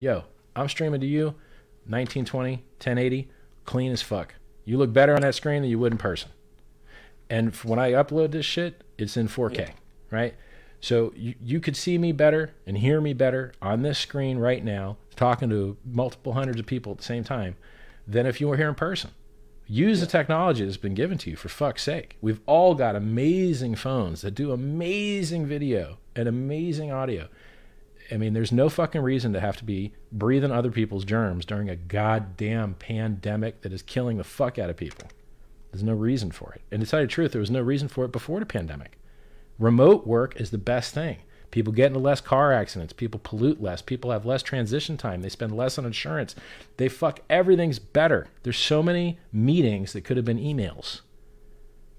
yo, I'm streaming to you 1920, 1080, clean as fuck. You look better on that screen than you would in person. And when I upload this shit, it's in 4K, yeah. right? So you, you could see me better and hear me better on this screen right now, talking to multiple hundreds of people at the same time, than if you were here in person. Use yeah. the technology that's been given to you for fuck's sake. We've all got amazing phones that do amazing video and amazing audio. I mean, there's no fucking reason to have to be breathing other people's germs during a goddamn pandemic that is killing the fuck out of people. There's no reason for it. And to tell you the truth, there was no reason for it before the pandemic. Remote work is the best thing. People get into less car accidents. People pollute less. People have less transition time. They spend less on insurance. They fuck everything's better. There's so many meetings that could have been emails.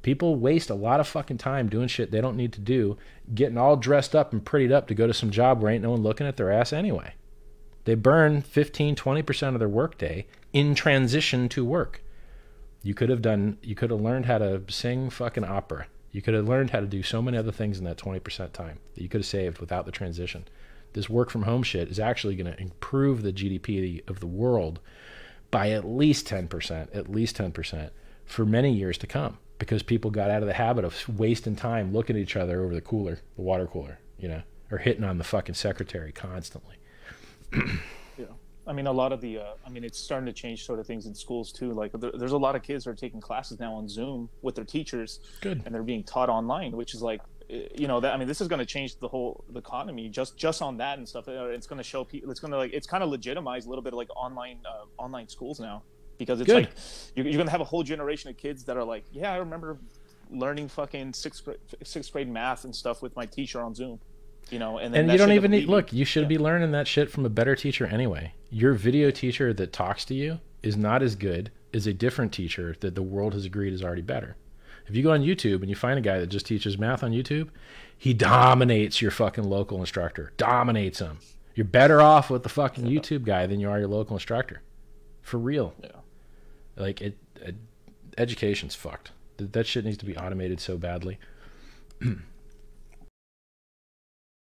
People waste a lot of fucking time doing shit they don't need to do, getting all dressed up and prettied up to go to some job where ain't no one looking at their ass anyway. They burn 15, 20% of their workday in transition to work. You could have done, you could have learned how to sing fucking opera. You could have learned how to do so many other things in that 20% time that you could have saved without the transition. This work from home shit is actually going to improve the GDP of the world by at least 10%, at least 10% for many years to come because people got out of the habit of wasting time looking at each other over the cooler, the water cooler, you know, or hitting on the fucking secretary constantly. yeah. I mean, a lot of the, uh, I mean, it's starting to change sort of things in schools too. Like, there, there's a lot of kids are taking classes now on Zoom with their teachers. Good. And they're being taught online, which is like, eh, you know, that I mean, this is going to change the whole the economy just just on that and stuff. Uh, it's going to show people. It's going to like it's kind of legitimize a little bit of like online uh, online schools now because it's Good. like you're, you're gonna have a whole generation of kids that are like, yeah, I remember learning fucking sixth grade, sixth grade math and stuff with my teacher on Zoom. You know, and, and you don't even need look. You should yeah. be learning that shit from a better teacher anyway. Your video teacher that talks to you is not as good as a different teacher that the world has agreed is already better. If you go on YouTube and you find a guy that just teaches math on YouTube, he dominates your fucking local instructor. Dominates him. You're better off with the fucking yeah. YouTube guy than you are your local instructor. For real. Yeah. Like it, it education's fucked. That shit needs to be automated so badly.